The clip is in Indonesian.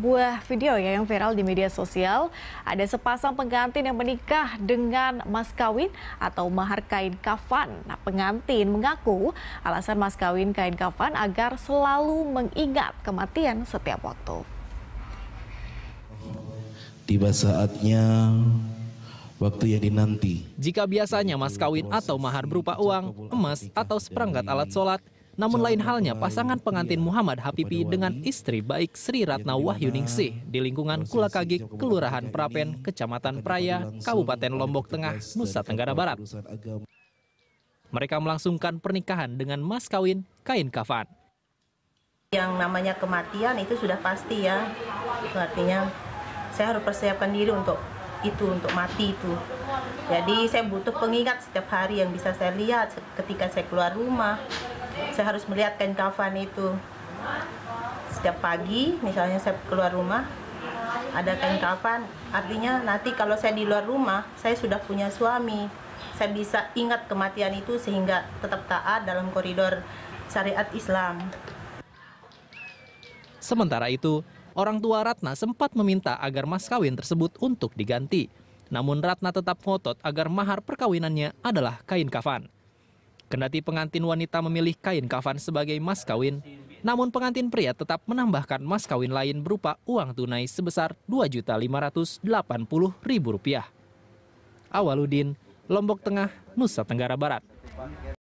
sebuah video ya yang viral di media sosial. Ada sepasang pengantin yang menikah dengan mas kawin atau mahar kain kafan. Nah, pengantin mengaku alasan mas kawin kain kafan agar selalu mengingat kematian setiap waktu. Tiba saatnya waktu yang dinanti. Jika biasanya mas kawin atau mahar berupa uang, emas, atau seperangkat alat sholat, namun lain halnya pasangan pengantin Muhammad Hapipi dengan istri baik Sri Ratna Wahyuningsih di lingkungan Kulakagi, Kelurahan Prapen, Kecamatan Praya, Kabupaten Lombok Tengah, Nusa Tenggara Barat. Mereka melangsungkan pernikahan dengan mas kawin kain kafan. Yang namanya kematian itu sudah pasti ya. Itu artinya saya harus persiapkan diri untuk itu untuk mati itu. Jadi saya butuh pengingat setiap hari yang bisa saya lihat ketika saya keluar rumah, saya harus melihat kain kafan itu setiap pagi misalnya saya keluar rumah ada kain kafan artinya nanti kalau saya di luar rumah saya sudah punya suami saya bisa ingat kematian itu sehingga tetap taat dalam koridor syariat Islam sementara itu orang tua Ratna sempat meminta agar mas kawin tersebut untuk diganti namun Ratna tetap ngotot agar mahar perkawinannya adalah kain kafan Kendati pengantin wanita memilih kain kafan sebagai mas kawin, namun pengantin pria tetap menambahkan mas kawin lain berupa uang tunai sebesar Rp2.580.000. Awaludin, Lombok Tengah, Nusa Tenggara Barat.